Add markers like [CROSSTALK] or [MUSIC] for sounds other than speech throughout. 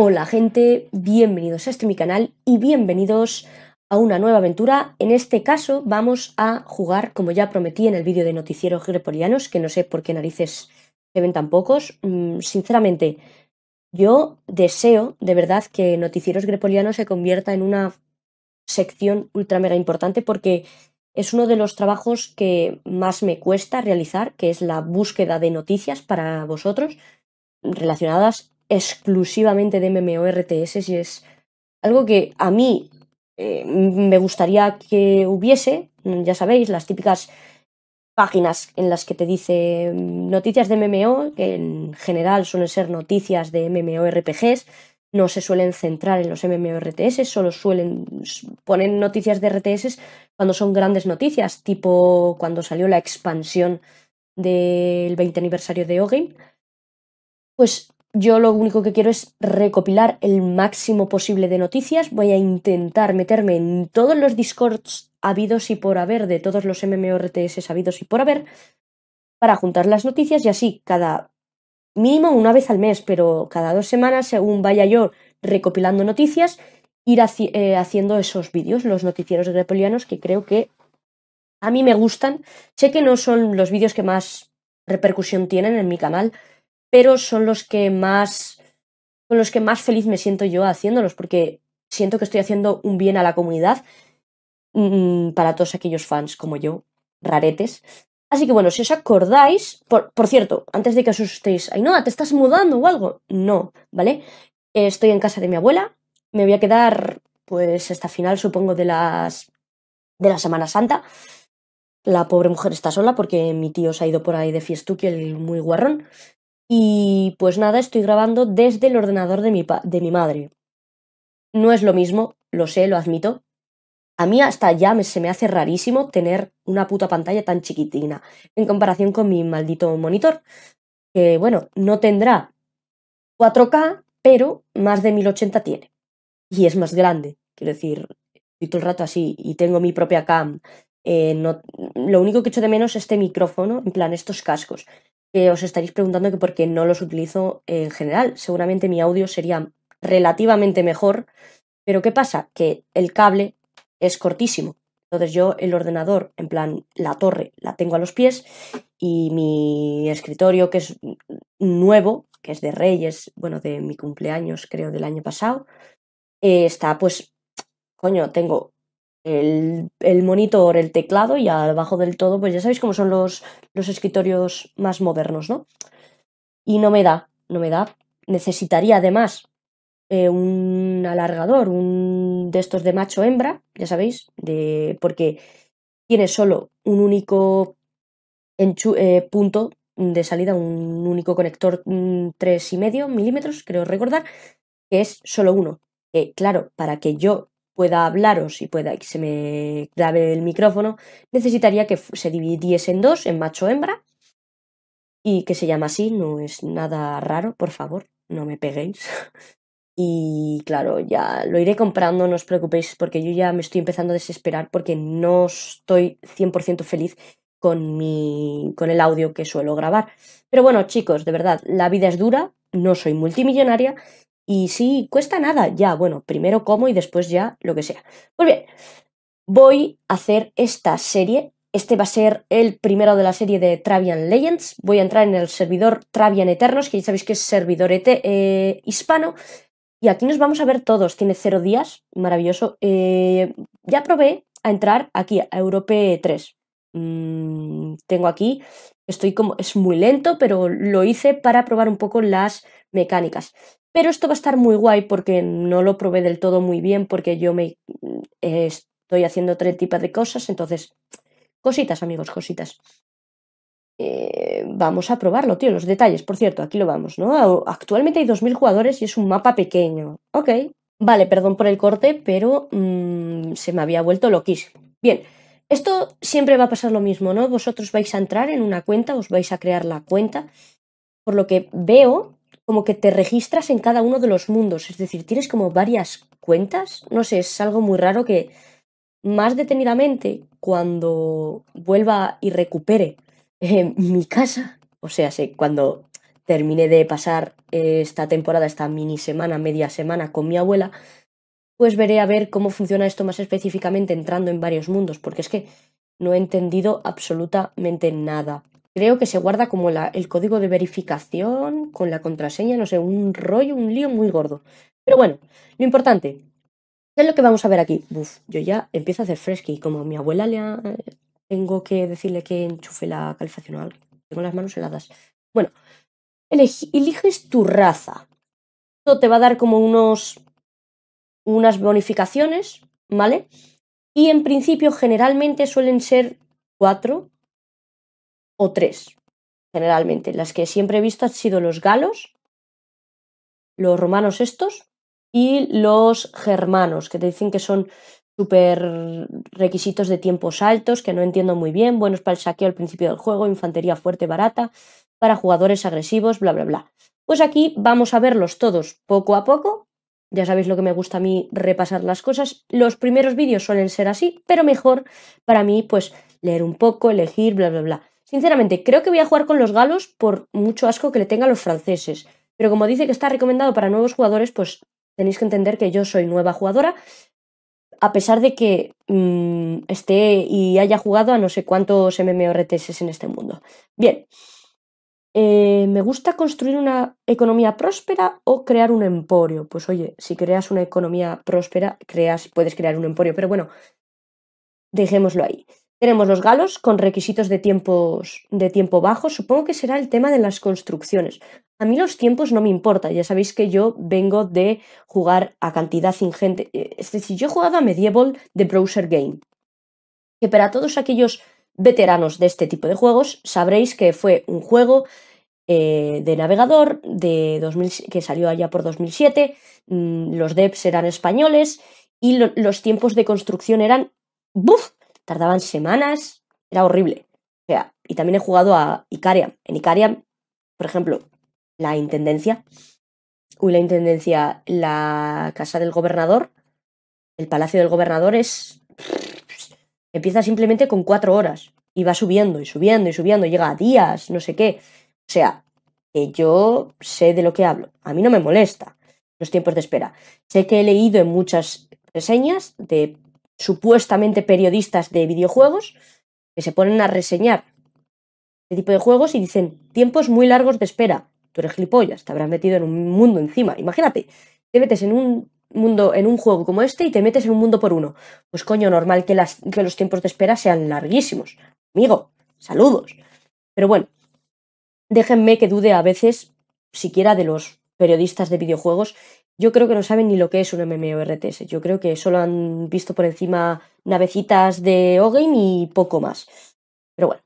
Hola gente, bienvenidos a este mi canal y bienvenidos a una nueva aventura. En este caso vamos a jugar, como ya prometí en el vídeo de noticieros grepolianos, que no sé por qué narices se ven tan pocos. Mm, sinceramente, yo deseo de verdad que noticieros grepolianos se convierta en una sección ultra mega importante porque es uno de los trabajos que más me cuesta realizar, que es la búsqueda de noticias para vosotros relacionadas exclusivamente de MMORTS y es algo que a mí eh, me gustaría que hubiese, ya sabéis, las típicas páginas en las que te dice mm, noticias de MMO, que en general suelen ser noticias de MMORPGs, no se suelen centrar en los MMORTS, solo suelen poner noticias de RTS cuando son grandes noticias, tipo cuando salió la expansión del 20 aniversario de Ogame. Pues yo lo único que quiero es recopilar el máximo posible de noticias. Voy a intentar meterme en todos los discords habidos y por haber de todos los MMORTS habidos y por haber para juntar las noticias y así cada mínimo una vez al mes, pero cada dos semanas, según vaya yo recopilando noticias, ir eh, haciendo esos vídeos, los noticieros grepolianos, que creo que a mí me gustan. Sé que no son los vídeos que más repercusión tienen en mi canal, pero son los que más con los que más feliz me siento yo haciéndolos, porque siento que estoy haciendo un bien a la comunidad mm, para todos aquellos fans como yo, raretes. Así que bueno, si os acordáis, por, cierto, antes de que os asustéis, ay no, ¿te estás mudando o algo? No, ¿vale? Eh, estoy en casa de mi abuela, me voy a quedar pues hasta final supongo de las de la Semana Santa. La pobre mujer está sola porque mi tío se ha ido por ahí de fiestuki, el muy guarrón. Y pues nada, estoy grabando desde el ordenador de mi, de mi madre. No es lo mismo, lo sé, lo admito. A mí hasta ya se me hace rarísimo tener una puta pantalla tan chiquitina en comparación con mi maldito monitor, que bueno, no tendrá 4K, pero más de 1080 tiene. Y es más grande, quiero decir, estoy todo el rato así y tengo mi propia cam. Eh, no, lo único que echo de menos es este micrófono, en plan estos cascos, que os estaréis preguntando que por qué no los utilizo en general. Seguramente mi audio sería relativamente mejor, pero ¿qué pasa? Que el cable es cortísimo. Entonces yo el ordenador, en plan, la torre la tengo a los pies y mi escritorio que es nuevo, que es de Reyes, bueno, de mi cumpleaños creo del año pasado, eh, está pues, coño, tengo el, monitor, el teclado y abajo del todo, pues ya sabéis cómo son los, escritorios más modernos, ¿no? Y no me da, no me da. Necesitaría además eh, un alargador, un de estos de macho hembra, ya sabéis, de, porque tiene solo un único eh, punto de salida, un único conector mm, y 3,5 milímetros, creo recordar, que es solo uno. que claro, para que yo pueda hablaros y pueda que se me clave el micrófono, necesitaría que se dividiese en dos, en macho-hembra, y que se llama así, no es nada raro, por favor, no me peguéis. [LAUGHS] Y claro, ya lo iré comprando, no os preocupéis, porque yo ya me estoy empezando a desesperar porque no estoy 100% feliz con, mi, con el audio que suelo grabar. Pero bueno, chicos, de verdad, la vida es dura, no soy multimillonaria y sí, cuesta nada, ya, bueno, primero como y después ya lo que sea. Pues bien, voy a hacer esta serie. Este va a ser el primero de la serie de Travian Legends. Voy a entrar en el servidor Travian Eternos, que ya sabéis que es servidor eh, hispano. Y aquí nos vamos a ver todos. Tiene cero días, maravilloso. Eh, ya probé a entrar aquí, a Europe 3. Mm, tengo aquí, estoy como, es muy lento, pero lo hice para probar un poco las mecánicas. Pero esto va a estar muy guay porque no lo probé del todo muy bien porque yo me eh, estoy haciendo tres tipos de cosas, entonces cositas amigos, cositas. Eh, vamos a probarlo, tío, los detalles, por cierto, aquí lo vamos, ¿no? Actualmente hay 2.000 jugadores y es un mapa pequeño. Ok, vale, perdón por el corte, pero mm, se me había vuelto loquísimo. Bien, esto siempre va a pasar lo mismo, ¿no? Vosotros vais a entrar en una cuenta, os vais a crear la cuenta. Por lo que veo, como que te registras en cada uno de los mundos, es decir, tienes como varias cuentas, no sé, es algo muy raro que más detenidamente cuando vuelva y recupere eh, [LAUGHS] mi casa, o sea, sé, cuando termine de pasar eh, esta temporada, esta mini semana, media semana con mi abuela, pues veré a ver cómo funciona esto más específicamente entrando en varios mundos, porque es que no he entendido absolutamente nada. Creo que se guarda como la, el código de verificación con la contraseña, no sé, un rollo, un lío muy gordo. Pero bueno, lo importante, ¿qué es lo que vamos a ver aquí? Uf, yo ya empiezo a hacer fresqui, como mi abuela le tengo que decirle que enchufe la calefacción o algo. Tengo las manos heladas. Bueno, eliges tu raza. Esto te va a dar como unos unas bonificaciones, ¿vale? Y en principio generalmente suelen ser cuatro o tres, generalmente. Las que siempre he visto han sido los galos, los romanos estos y los germanos, que te dicen que son súper requisitos de tiempos altos, que no entiendo muy bien, buenos para el saqueo al principio del juego, infantería fuerte, barata, para jugadores agresivos, bla, bla, bla. Pues aquí vamos a verlos todos poco a poco. Ya sabéis lo que me gusta a mí repasar las cosas. Los primeros vídeos suelen ser así, pero mejor para mí pues leer un poco, elegir, bla, bla, bla. Sinceramente, creo que voy a jugar con los galos por mucho asco que le a los franceses. Pero como dice que está recomendado para nuevos jugadores, pues tenéis que entender que yo soy nueva jugadora, a pesar de que mm, esté y haya jugado a no sé cuántos MMORTS en este mundo. Bien, eh, ¿me gusta construir una economía próspera o crear un emporio? Pues oye, si creas una economía próspera, creas, puedes crear un emporio, pero bueno, dejémoslo ahí. Tenemos los galos con requisitos de tiempos de tiempo bajo. Supongo que será el tema de las construcciones. A mí los tiempos no me importan. Ya sabéis que yo vengo de jugar a cantidad ingente. Eh, es decir, yo jugaba Medieval de Browser Game. Que para todos aquellos veteranos de este tipo de juegos sabréis que fue un juego eh, de navegador de 2000, que salió allá por 2007. Mm, los devs eran españoles y los tiempos de construcción eran ¡buf! tardaban semanas, era horrible. O sea, y también he jugado a Icaria. En Icaria, por ejemplo, la intendencia, uy, la intendencia, la casa del gobernador, el palacio del gobernador es. Empieza simplemente con cuatro horas y va subiendo y subiendo y subiendo, llega a días, no sé qué. O sea, que yo sé de lo que hablo. A mí no me molesta los tiempos de espera. Sé que he leído en muchas reseñas de supuestamente periodistas de videojuegos que se ponen a reseñar este tipo de juegos y dicen tiempos muy largos de espera. Tú eres gilipollas, te habrás metido en un mundo encima. Imagínate, te metes en un mundo, en un juego como este y te metes en un mundo por uno. Pues coño, normal que, las, que los tiempos de espera sean larguísimos. Amigo, saludos. Pero bueno, déjenme que dude a veces siquiera de los periodistas de videojuegos, yo creo que no saben ni lo que es un MMORTS. Yo creo que solo han visto por encima navecitas de Ogame y poco más. Pero bueno.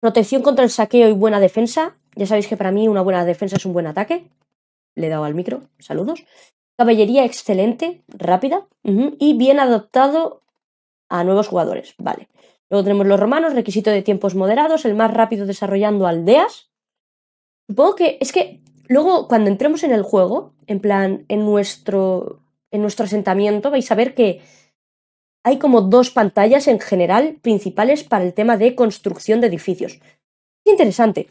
Protección contra el saqueo y buena defensa. Ya sabéis que para mí una buena defensa es un buen ataque. Le he dado al micro. Saludos. Caballería excelente, rápida y bien adaptado a nuevos jugadores. Vale. Luego tenemos los romanos, requisito de tiempos moderados, el más rápido desarrollando aldeas. Supongo que es que Luego, cuando entremos en el juego, en plan, en nuestro, en nuestro asentamiento, vais a ver que hay como dos pantallas en general principales para el tema de construcción de edificios. Interesante.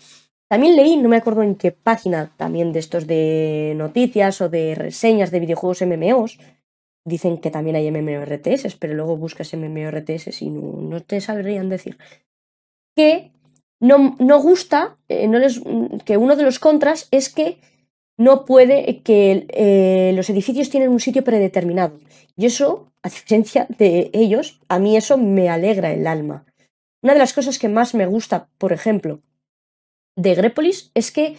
También leí, no me acuerdo en qué página, también de estos de noticias o de reseñas de videojuegos MMOs, dicen que también hay MMORTS, pero luego buscas MMORTS y no, no te sabrían decir, que no, no gusta, eh, no les, que uno de los contras es que no puede eh, que eh, los edificios tienen un sitio predeterminado. Y eso, a diferencia de ellos, a mí eso me alegra el alma. Una de las cosas que más me gusta, por ejemplo, de Grépolis es que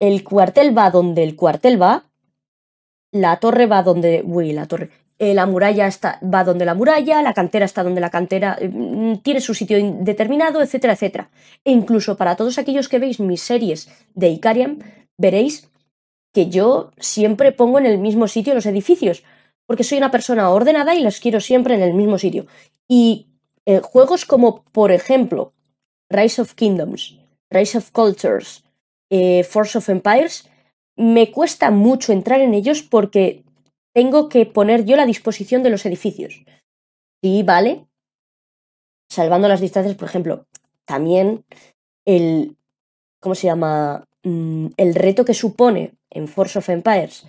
el cuartel va donde el cuartel va, la torre va donde... Uy, la torre. Eh, la muralla está, va donde la muralla, la cantera está donde la cantera, eh, mm, tiene su sitio determinado, etcétera, etcétera. E incluso para todos aquellos que veis mis series de Icarian, veréis que yo siempre pongo en el mismo sitio los edificios, porque soy una persona ordenada y los quiero siempre en el mismo sitio. Y eh, juegos como, por ejemplo, Rise of Kingdoms, Rise of Cultures, Force of Empires, me cuesta mucho entrar en ellos porque tengo que poner yo la disposición de los edificios. Sí, vale. Salvando las distancias, por ejemplo, también el. ¿Cómo se llama? Mm, el reto que supone en Force of Empires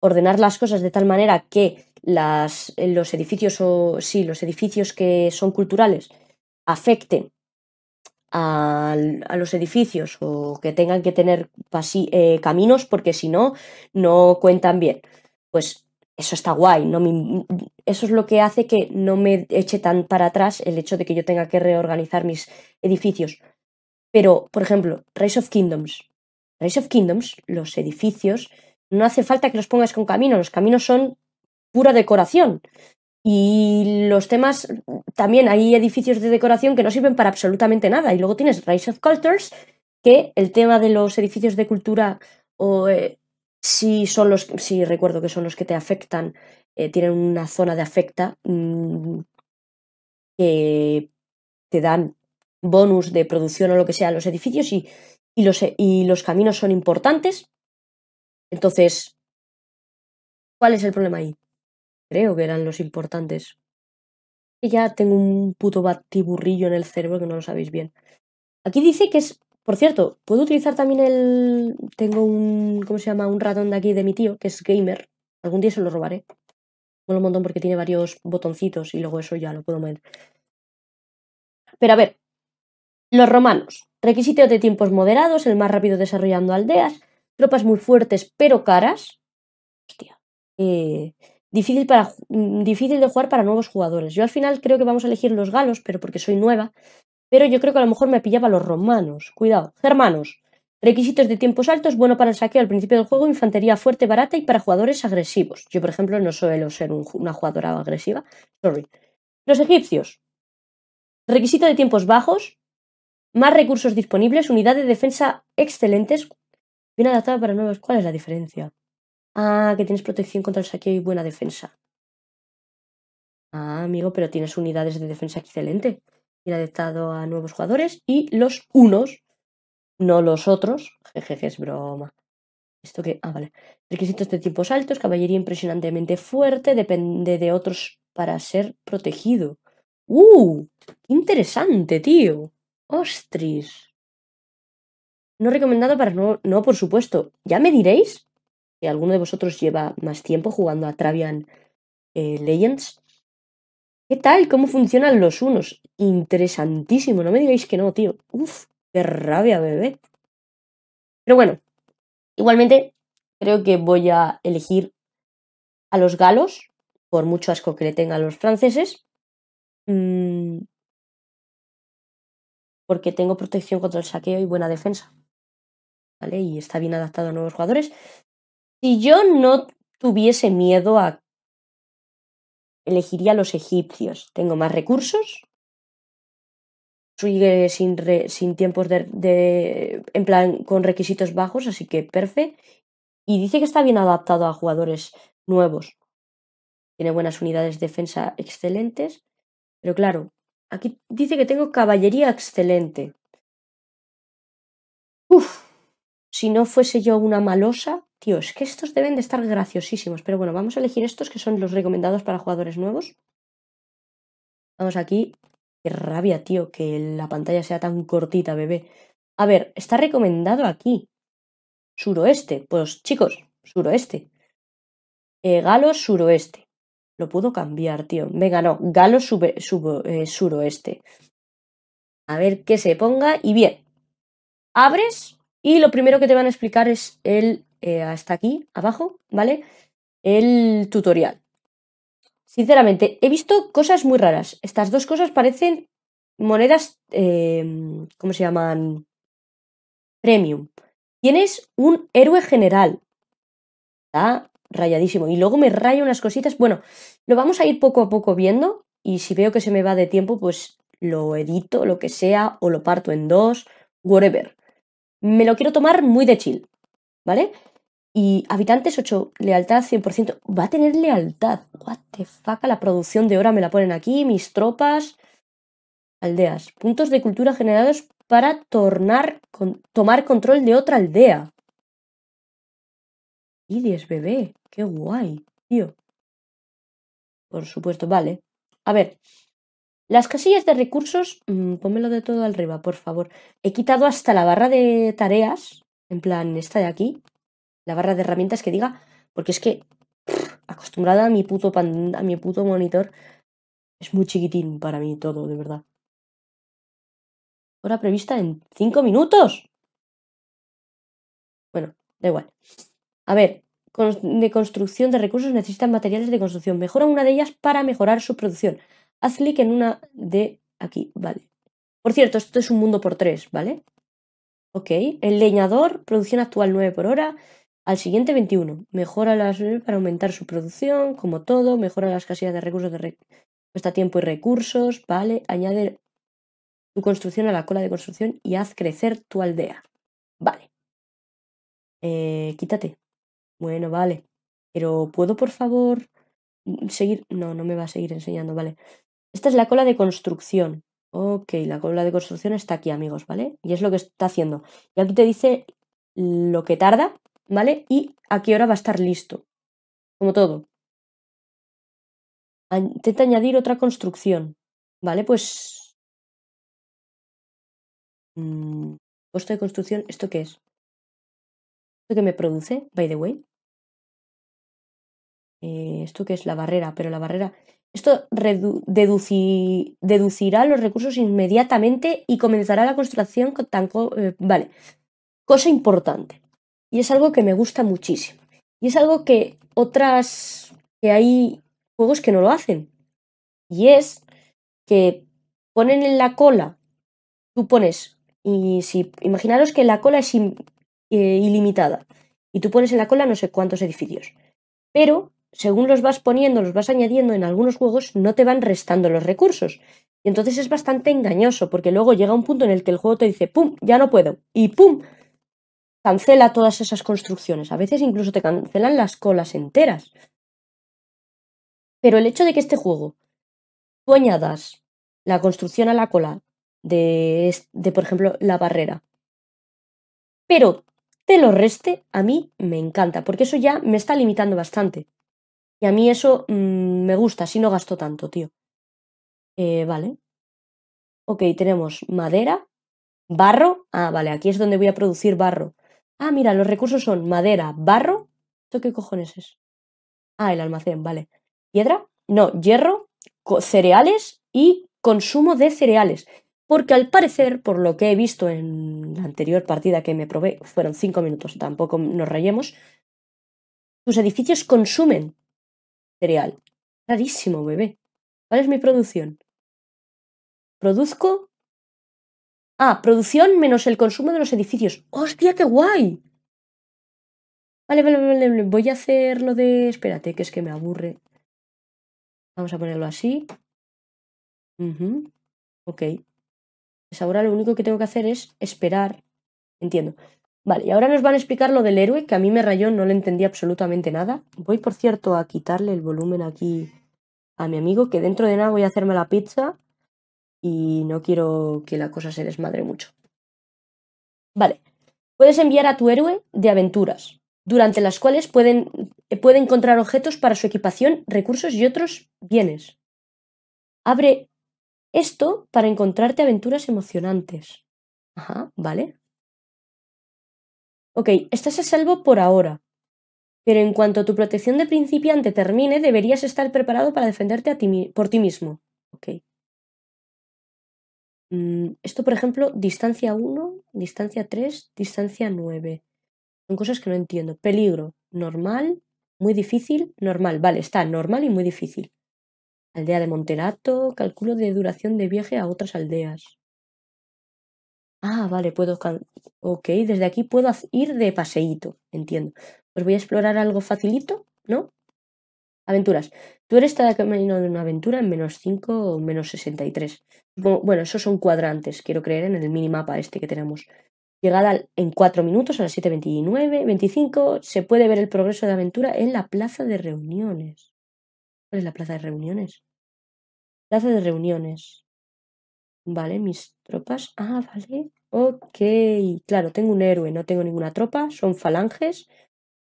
ordenar las cosas de tal manera que las, los edificios o sí, los edificios que son culturales afecten a, los edificios o que tengan que tener pues eh, caminos porque si no, no cuentan bien. Pues eso está guay, eso es lo que hace que no me eche tan para atrás el hecho de que yo tenga que reorganizar mis edificios. Pero, por ejemplo, Rise of Kingdoms. Rise of Kingdoms, los edificios, no hace falta que los pongas con camino, los caminos son pura decoración. Y los temas, también hay edificios de decoración que no sirven para absolutamente nada. Y luego tienes Rise of Cultures, que el tema de los edificios de cultura o eh, si son los, si recuerdo que son los que te afectan, eh, tienen una zona de afecta mm, que te dan bonus de producción o lo que sea los edificios y, y, los, y los caminos son importantes. Entonces, ¿cuál es el problema ahí? Creo que eran los importantes. ya tengo un puto batiburrillo en el cerebro que no lo sabéis bien. Aquí dice que es por cierto, puedo utilizar también el. Tengo un. ¿Cómo se llama? Un ratón de aquí de mi tío, que es gamer. Algún día se lo robaré. con un montón porque tiene varios botoncitos y luego eso ya lo puedo mover. Pero a ver. Los romanos. Requisito de tiempos moderados, el más rápido desarrollando aldeas. Tropas muy fuertes pero caras. Hostia. Eh, difícil, para, mm, difícil de jugar para nuevos jugadores. Yo al final creo que vamos a elegir los galos, pero porque soy nueva pero yo creo que a lo mejor me pillaba los romanos. Cuidado, germanos. Requisitos de tiempos altos, bueno para el saqueo al principio del juego, infantería fuerte, barata y para jugadores agresivos. Yo, por ejemplo, no suelo ser una jugadora agresiva. Sorry. Los egipcios. Requisito de tiempos bajos, más recursos disponibles, unidad de defensa excelentes, bien adaptada para nuevos. ¿Cuál es la diferencia? Ah, que tienes protección contra el saqueo y buena defensa. Ah, amigo, pero tienes unidades de defensa excelente adaptado a nuevos jugadores y los unos, no los otros. Jejeje, es broma. Esto que. Ah, vale. Requisitos de tiempos altos, caballería impresionantemente fuerte, depende de otros para ser protegido. ¡Uh! Interesante, tío. ¡Ostris! No recomendado para no, no, por supuesto. Ya me diréis que alguno de vosotros lleva más tiempo jugando a Travian eh, Legends ¿Qué tal? ¿Cómo funcionan los unos? Interesantísimo, no me digáis que no, tío. Uf, qué rabia, bebé. Pero bueno, igualmente creo que voy a elegir a los galos, por mucho asco que le tengan los franceses. Mm, porque tengo protección contra el saqueo y buena defensa. ¿Vale? Y está bien adaptado a nuevos jugadores. Si yo no tuviese miedo a elegiría a los egipcios. Tengo más recursos. Sigue sin, tiempos de, de, en plan, con requisitos bajos, así que perfecto. Y dice que está bien adaptado a jugadores nuevos. Tiene buenas unidades de defensa excelentes. Pero claro, aquí dice que tengo caballería excelente. Uf, si no fuese yo una malosa, Tío, es que estos deben de estar graciosísimos. Pero bueno, vamos a elegir estos que son los recomendados para jugadores nuevos. Vamos aquí. Qué rabia, tío, que la pantalla sea tan cortita, bebé. A ver, está recomendado aquí. Suroeste. Pues chicos, suroeste. Eh, galo, suroeste. Lo puedo cambiar, tío. Venga, no. Galo, sube, eh, suroeste. A ver qué se ponga. Y bien. Abres y lo primero que te van a explicar es el eh, hasta aquí, abajo, ¿vale? El tutorial. Sinceramente, he visto cosas muy raras. Estas dos cosas parecen monedas, em, ¿cómo se llaman? Premium. Tienes un héroe general. Está rayadísimo. Y luego me rayo unas cositas. Bueno, lo vamos a ir poco a poco viendo. Y si veo que se me va de tiempo, pues lo edito, lo que sea, o lo parto en dos, whatever. Me lo quiero tomar muy de chill, ¿vale? Y Habitantes 8, lealtad 100%. Va a tener lealtad. What the fuck, la producción de hora me la ponen aquí, mis tropas, aldeas. Puntos de cultura generados para tornar, tomar control de otra aldea. Y bebé, qué guay, tío. Por supuesto, vale. A ver, las casillas de recursos, mm, pónmelo de todo arriba, por favor. He quitado hasta la barra de tareas, en plan esta de aquí, la barra de herramientas que diga, porque es que acostumbrada a mi puto a mi puto monitor es muy chiquitín para mí todo, de verdad. Hora prevista en 5 minutos. Bueno, da igual. A ver, de construcción de recursos necesitan materiales de construcción. Mejora una de ellas para mejorar su producción. Haz clic en una de aquí, vale. Por cierto, esto es un mundo por tres, ¿vale? Ok. El leñador, producción actual 9 por hora. Al siguiente 21, mejora las para aumentar su producción, como todo, mejora las casillas de recursos de tiempo y recursos, vale, añade tu construcción a la cola de construcción y haz crecer tu aldea. Vale. Eh, quítate. Bueno, vale. Pero ¿puedo por favor seguir? No, no me va a seguir enseñando, vale. Esta es la cola de construcción. Ok, la cola de construcción está aquí, amigos, ¿vale? Y es lo que está haciendo. Y aquí te dice lo que tarda ¿vale? Y a qué hora va a estar listo. Como todo. Intenta añadir otra construcción, ¿vale? Pues... costo mm, puesto de construcción, ¿esto qué es? ¿Esto que me produce, by the way? Eh, ¿Esto qué es? La barrera, pero la barrera... Esto deducirá los recursos inmediatamente y comenzará la construcción con tan... Eh, vale. Cosa importante y es algo que me gusta muchísimo. Y es algo que otras, que hay juegos que no lo hacen. Y es que ponen en la cola, tú pones, y si, imaginaros que la cola es eh, ilimitada, y tú pones en la cola no sé cuántos edificios. Pero según los vas poniendo, los vas añadiendo en algunos juegos, no te van restando los recursos. Y entonces es bastante engañoso, porque luego llega un punto en el que el juego te dice, ¡pum! Ya no puedo. Y ¡pum! cancela todas esas construcciones. A veces incluso te cancelan las colas enteras. Pero el hecho de que este juego tú añadas la construcción a la cola de, de por ejemplo, la barrera, pero te lo reste, a mí me encanta, porque eso ya me está limitando bastante. Y a mí eso mm, me gusta, si no gasto tanto, tío. Eh, vale. Ok, tenemos madera, barro. Ah, vale, aquí es donde voy a producir barro. Ah, mira, los recursos son madera, barro. ¿Esto qué cojones es? Ah, el almacén, vale. Piedra, no, hierro, cereales y consumo de cereales. Porque al parecer, por lo que he visto en la anterior partida que me probé, fueron cinco minutos, tampoco nos rayemos, tus edificios consumen cereal. Rarísimo, bebé. ¿Cuál es mi producción? Produzco Ah, producción menos el consumo de los edificios. ¡Hostia, qué guay! Vale, vale, vale, Voy a hacer lo de... Espérate, que es que me aburre. Vamos a ponerlo así. Ok. Pues ahora lo único que tengo que hacer es esperar. Entiendo. Vale, y ahora nos van a explicar lo del héroe, que a mí me rayó, no le entendí absolutamente nada. Voy, por cierto, a quitarle el volumen aquí a mi amigo, que dentro de nada voy a hacerme la pizza y no quiero que la cosa se desmadre mucho. Vale, puedes enviar a tu héroe de aventuras, durante las cuales pueden, eh, puede encontrar objetos para su equipación, recursos y otros bienes. Abre esto para encontrarte aventuras emocionantes. Ajá, vale. Ok, estás a salvo por ahora, pero en cuanto tu protección de principiante termine, deberías estar preparado para defenderte por ti mismo. Ok. Mm, esto, por ejemplo, distancia 1, distancia 3, distancia 9. Son cosas que no entiendo. Peligro, normal, muy difícil, normal. Vale, está normal y muy difícil. Aldea de Monterato, cálculo de duración de viaje a otras aldeas. Ah, vale, puedo... Ok, desde aquí puedo ir de paseíto, entiendo. Pues voy a explorar algo facilito, ¿no? Aventuras. Tú eres cada camino de una aventura en menos 5 o menos 63. Bueno, esos son cuadrantes, quiero creer, en el minimapa este que tenemos. Llegada en 4 minutos a las 7.29, 25, se puede ver el progreso de aventura en la plaza de reuniones. ¿Cuál es la plaza de reuniones? Plaza de reuniones. Vale, mis tropas. Ah, vale. Ok. Claro, tengo un héroe, no tengo ninguna tropa. Son falanges,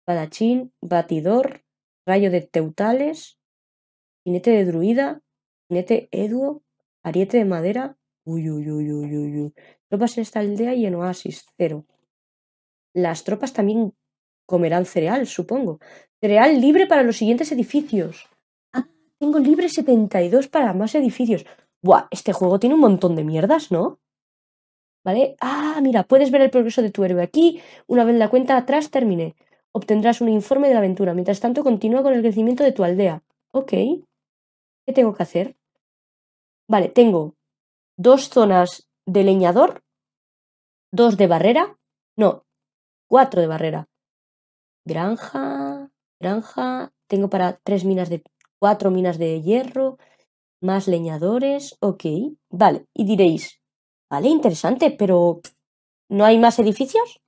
badachín, batidor, Rayo de Teutales, Jinete de Druida, Jinete Eduo, Ariete de Madera. Uy, uy, uy, uy, uy, uy. Tropas en esta aldea y en Oasis, cero. Las tropas también comerán cereal, supongo. Cereal libre para los siguientes edificios. Ah, tengo libre 72 para más edificios. Buah, este juego tiene un montón de mierdas, ¿no? ¿Vale? Ah, mira, puedes ver el progreso de tu héroe aquí. Una vez la cuenta atrás terminé. Obtendrás un informe de aventura. Mientras tanto, continúa con el crecimiento de tu aldea. Ok. ¿Qué tengo que hacer? Vale, tengo dos zonas de leñador, dos de barrera. No, cuatro de barrera. Granja, granja. Tengo para tres minas de. cuatro minas de hierro, más leñadores. Ok, vale. Y diréis, vale, interesante, pero ¿no hay más edificios?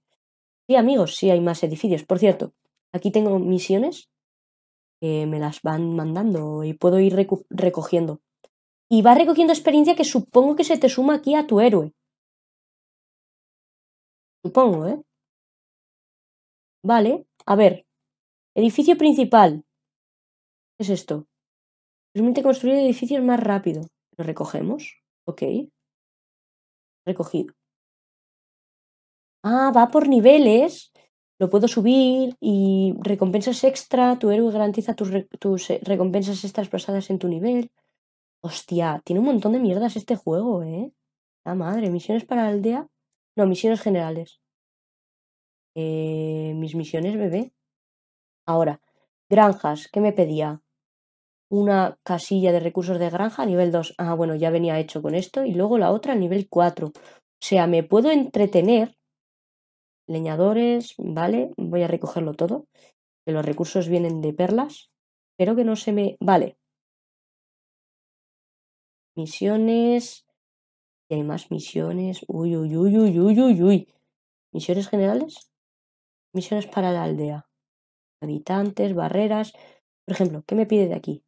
Sí, amigos, sí hay más edificios. Por cierto, aquí tengo misiones que me las van mandando y puedo ir recogiendo. Y vas recogiendo experiencia que supongo que se te suma aquí a tu héroe. Supongo, ¿eh? Vale, a ver. Edificio principal. ¿Qué es esto? Permite construir edificios más rápido. ¿Lo recogemos? Ok. Recogido. Ah, va por niveles. Lo puedo subir y recompensas extra. Tu héroe garantiza tus, eh, recompensas extras basadas en tu nivel. Hostia, tiene un montón de mierdas este juego, ¿eh? La ah, madre, misiones para la aldea. No, misiones generales. Eh, mis misiones, bebé. Ahora, granjas, ¿qué me pedía? Una casilla de recursos de granja, nivel 2. Ah, bueno, ya venía hecho con esto. Y luego la otra, nivel 4. O sea, me puedo entretener leñadores, vale, voy a recogerlo todo, que los recursos vienen de perlas, pero que no se me... Vale. Misiones... Y hay más misiones. Uy, uy, uy, uy, uy, uy, uy. Misiones generales. Misiones para la aldea. Habitantes, barreras. Por ejemplo, ¿qué me pide de aquí?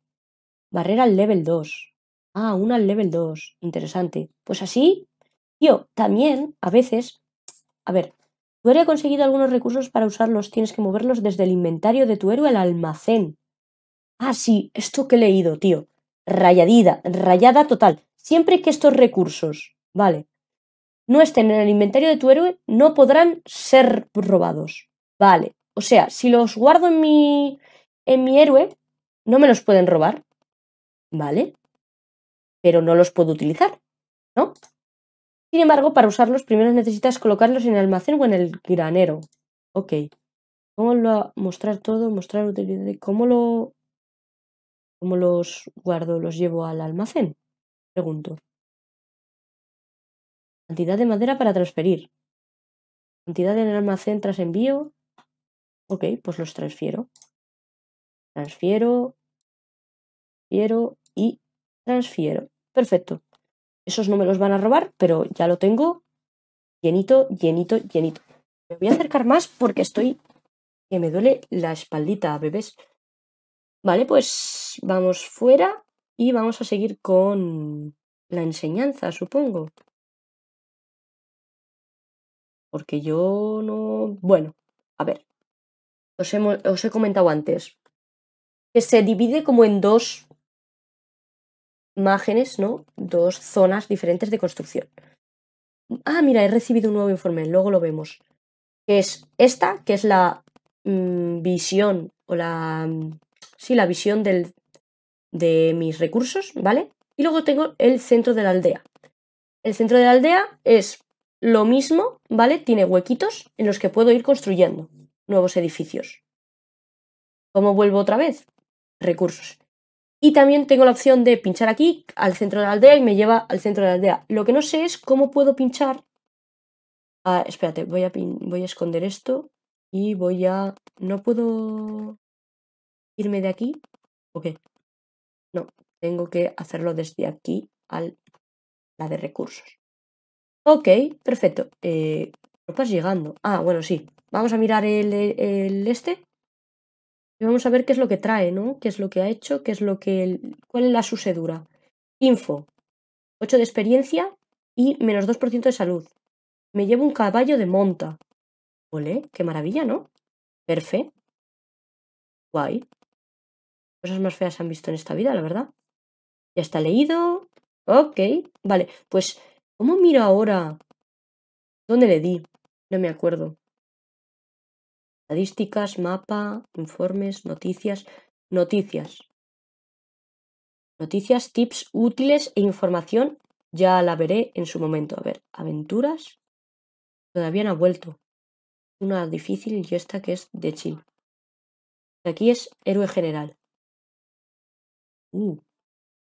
Barrera al level 2. Ah, una al level 2. Interesante. Pues así, yo también a veces... A ver, tu héroe conseguido algunos recursos para usarlos. Tienes que moverlos desde el inventario de tu héroe al almacén. Ah, sí, esto que he leído, tío. Rayadida, rayada total. Siempre que estos recursos, vale, no estén en el inventario de tu héroe, no podrán ser robados. Vale. O sea, si los guardo en mi, en mi héroe, no me los pueden robar. Vale. Pero no los puedo utilizar, ¿no? Sin embargo, para usarlos primero necesitas colocarlos en el almacén o en el granero. Ok. ¿Cómo lo mostrar todo? Mostrar utilidad. ¿Cómo lo cómo los guardo? ¿Los llevo al almacén? Pregunto. Cantidad de madera para transferir. Cantidad en el almacén tras envío. Ok, pues los transfiero. Transfiero. Transfiero y transfiero. Perfecto. Esos no me los van a robar, pero ya lo tengo llenito, llenito, llenito. Me voy a acercar más porque estoy que me duele la espaldita, bebés. Vale, pues vamos fuera y vamos a seguir con la enseñanza, supongo. Porque yo no... Bueno, a ver. Os, os he comentado antes que se divide como en dos imágenes, ¿no? Dos zonas diferentes de construcción. Ah, mira, he recibido un nuevo informe, luego lo vemos. es esta, que es la mm, visión, o la. Mm, sí, la visión de mis recursos, ¿vale? Y luego tengo el centro de la aldea. El centro de la aldea es lo mismo, ¿vale? Tiene huequitos en los que puedo ir construyendo nuevos edificios. ¿Cómo vuelvo otra vez? Recursos. Y también tengo la opción de pinchar aquí al centro de la aldea y me lleva al centro de la aldea. Lo que no sé es cómo puedo pinchar. Ah, espérate, voy a, voy a esconder esto y voy a... No puedo irme de aquí. Ok. No, tengo que hacerlo desde aquí al la de recursos. Ok, perfecto. ¿No eh, vas llegando. Ah, bueno, sí. Vamos a mirar el este. Y vamos a ver qué es lo que trae, ¿no? ¿Qué es lo que ha hecho? ¿Qué es lo que cuál es la sucedura? Info. 8 de experiencia y menos 2% de salud. Me llevo un caballo de monta. Ole, qué maravilla, ¿no? Perfecto. Guay. Cosas más feas han visto en esta vida, la verdad. Ya está leído. Ok, vale. Pues, ¿cómo miro ahora? ¿Dónde le di? No me acuerdo estadísticas, mapa, informes, noticias, noticias. Noticias, tips útiles e información, ya la veré en su momento. A ver, aventuras, todavía no ha vuelto. Una difícil y esta que es de Chile. Aquí es héroe general. Uh.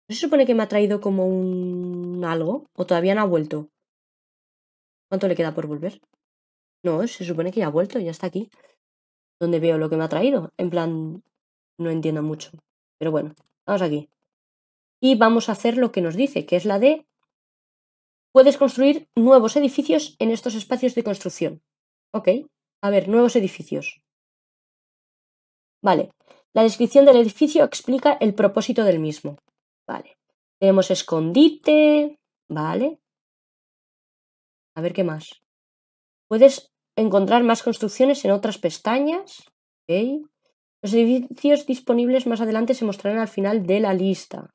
se supone que me ha traído como un algo? ¿O todavía no ha vuelto? ¿Cuánto le queda por volver? No, se supone que ya ha vuelto, ya está aquí donde veo lo que me ha traído. En plan, no entiendo mucho. Pero bueno, vamos aquí. Y vamos a hacer lo que nos dice, que es la de... Puedes construir nuevos edificios en estos espacios de construcción. Ok, a ver, nuevos edificios. Vale, la descripción del edificio explica el propósito del mismo. Vale, tenemos escondite, vale. A ver qué más. Puedes encontrar más construcciones en otras pestañas. Los edificios disponibles más adelante se mostrarán al final de la lista.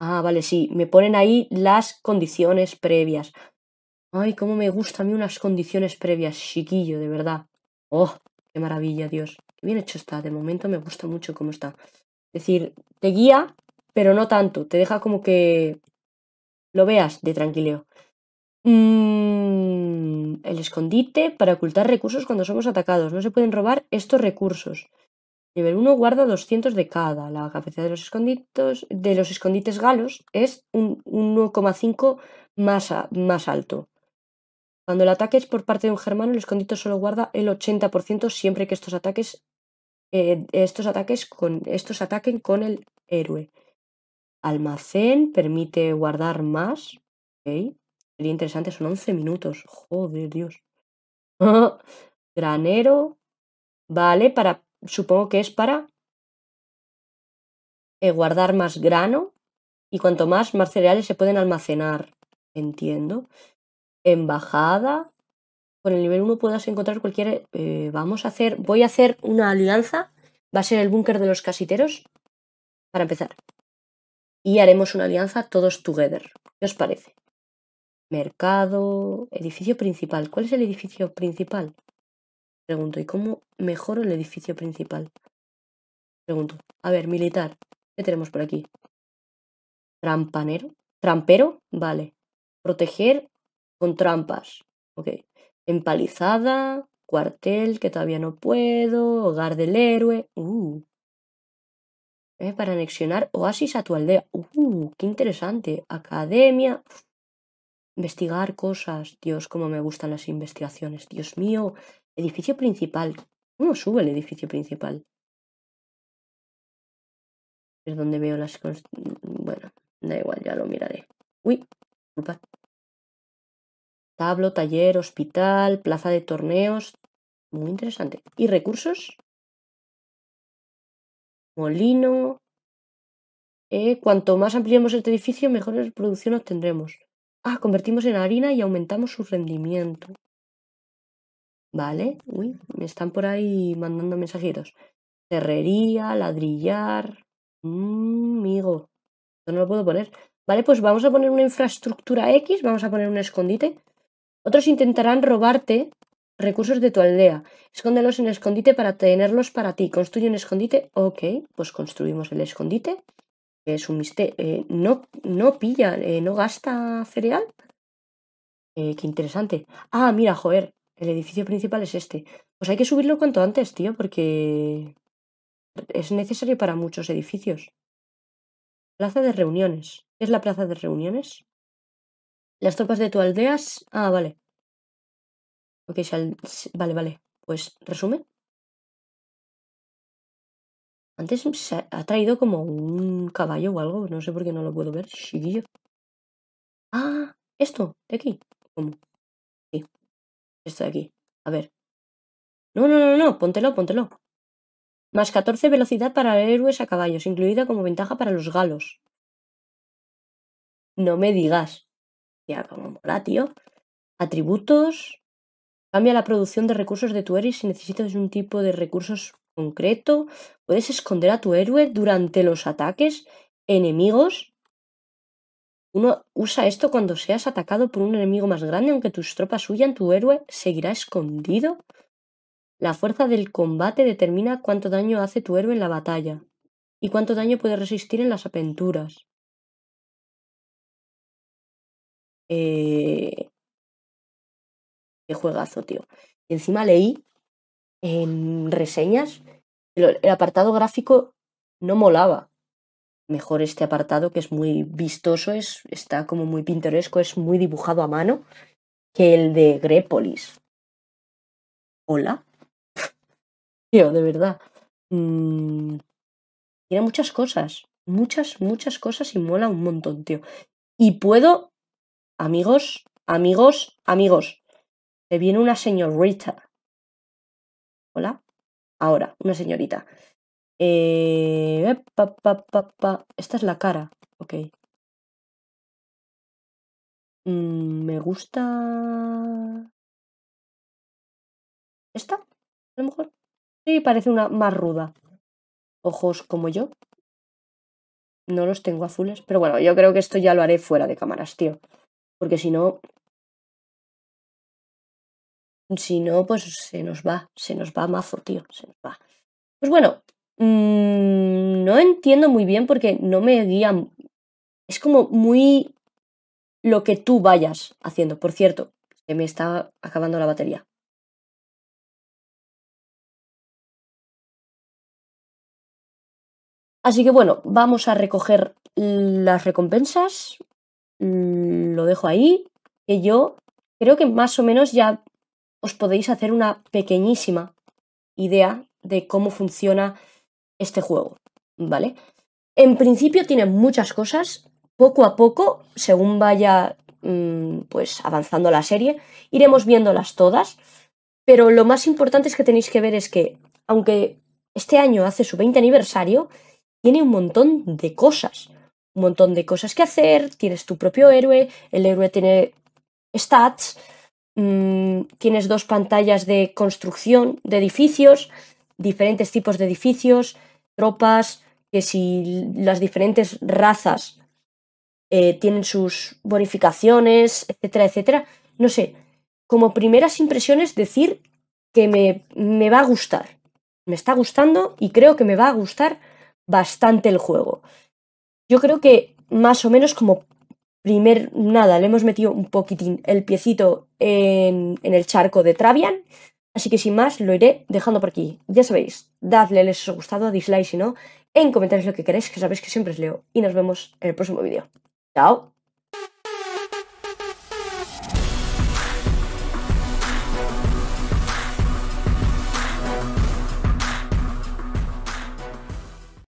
Ah, vale, sí, me ponen ahí las condiciones previas. Ay, cómo me gustan a mí unas condiciones previas, chiquillo, de verdad. Oh, qué maravilla, Dios. Qué bien hecho está, de momento me gusta mucho cómo está. Es decir, te guía, pero no tanto, te deja como que lo veas de tranquileo. Mm, el escondite para ocultar recursos cuando somos atacados. No se pueden robar estos recursos. Nivel 1 guarda 200 de cada. La capacidad de los esconditos, de los escondites galos es un, 1,5 más, más alto. Cuando el ataque es por parte de un germano, el escondite solo guarda el 80% siempre que estos ataques, eh, estos ataques con, estos ataquen con el héroe. Almacén permite guardar más. Sería interesante, son 11 minutos. Joder, Dios. [LAUGHS] Granero. Vale, para. Supongo que es para eh, guardar más grano. Y cuanto más, más cereales se pueden almacenar. Entiendo. Embajada. Con el nivel 1 puedas encontrar cualquier. Eh, vamos a hacer. Voy a hacer una alianza. Va a ser el búnker de los casiteros. Para empezar. Y haremos una alianza todos together. ¿Qué os parece? mercado, edificio principal. ¿Cuál es el edificio principal? Pregunto, ¿y cómo mejoro el edificio principal? Pregunto, a ver, militar, ¿qué tenemos por aquí? Trampanero, trampero, vale. Proteger con trampas, ok. Empalizada, cuartel que todavía no puedo, hogar del héroe, uh. Para anexionar oasis a tu aldea, uh, qué interesante. Academia, investigar cosas. Dios, cómo me gustan las investigaciones. Dios mío, edificio principal. ¿Cómo sube el edificio principal? Es donde veo las... Bueno, da igual, ya lo miraré. Uy, culpa. Tablo, taller, hospital, plaza de torneos. Muy interesante. ¿Y recursos? Molino. Eh, cuanto más ampliemos este edificio, mejor producción obtendremos. Ah, convertimos en harina y aumentamos su rendimiento. Vale, uy, me están por ahí mandando mensajitos. Herrería, ladrillar. mmm, amigo, esto no lo puedo poner. Vale, pues vamos a poner una infraestructura X, vamos a poner un escondite. Otros intentarán robarte recursos de tu aldea. Escóndelos en escondite para tenerlos para ti. Construye un escondite. Ok, pues construimos el escondite. Eh, sumiste eh, no, no pilla, eh, no gasta cereal. qué interesante. Ah, mira, joder, el edificio principal es este. Pues hay que subirlo cuanto antes, tío, porque es necesario para muchos edificios. Plaza de reuniones. ¿Qué es la plaza de reuniones? Las tropas de tu aldeas. Ah, vale. vale, vale. Pues resume. Antes se ha traído como un caballo o algo. No sé por qué no lo puedo ver, chiquillo. Ah, esto, de aquí. ¿Cómo? Sí. Esto de aquí. A ver. No, no, no, no, póntelo, póntelo. Más 14 velocidad para héroes a caballos, incluida como ventaja para los galos. No me digas. Ya, como mora, tío. Atributos. Cambia la producción de recursos de tu eres si necesitas un tipo de recursos concreto? ¿Puedes esconder a tu héroe durante los ataques enemigos? Uno usa esto cuando seas atacado por un enemigo más grande, aunque tus tropas huyan, tu héroe seguirá escondido. La fuerza del combate determina cuánto daño hace tu héroe en la batalla y cuánto daño puede resistir en las aventuras. Eh, qué juegazo, tío. encima leí en reseñas, el, apartado gráfico no molaba. Mejor este apartado que es muy vistoso, es, está como muy pintoresco, es muy dibujado a mano, que el de Grepolis Hola. [LAUGHS] Tío, de verdad. Mm, tiene muchas cosas, muchas, muchas cosas y mola un montón, tío. Y puedo, amigos, amigos, amigos, te viene una señorita Hola. Ahora, una señorita. Eh, eh Esta es la cara. Ok. Mm, me gusta... ¿Esta? A lo mejor. Sí, parece una más ruda. Ojos como yo. No los tengo azules. Pero bueno, yo creo que esto ya lo haré fuera de cámaras, tío. Porque si no, si no, pues se nos va, se nos va mazo, tío, se nos va. Pues bueno, mm, no entiendo muy bien porque no me guían. Es como muy lo que tú vayas haciendo. Por cierto, se me está acabando la batería. Así que bueno, vamos a recoger las recompensas. Lo dejo ahí. Que yo creo que más o menos ya os podéis hacer una pequeñísima idea de cómo funciona este juego, ¿vale? En principio tiene muchas cosas, poco a poco, según vaya mm, pues avanzando la serie, iremos viéndolas todas, pero lo más importante es que tenéis que ver es que, aunque este año hace su 20 aniversario, tiene un montón de cosas, un montón de cosas que hacer, tienes tu propio héroe, el héroe tiene stats, Mm, tienes dos pantallas de construcción de edificios, diferentes tipos de edificios, tropas, que si las diferentes razas eh, tienen sus bonificaciones, etcétera, etcétera. No sé, como primeras impresiones decir que me, me va a gustar. Me está gustando y creo que me va a gustar bastante el juego. Yo creo que más o menos como primer nada, le hemos metido un poquitín el piecito en, el charco de Travian. Así que sin más, lo iré dejando por aquí. Ya sabéis, dadle les ha gustado, dislike si no, en comentarios lo que queréis, que sabéis que siempre os leo. Y nos vemos en el próximo vídeo. ¡Chao!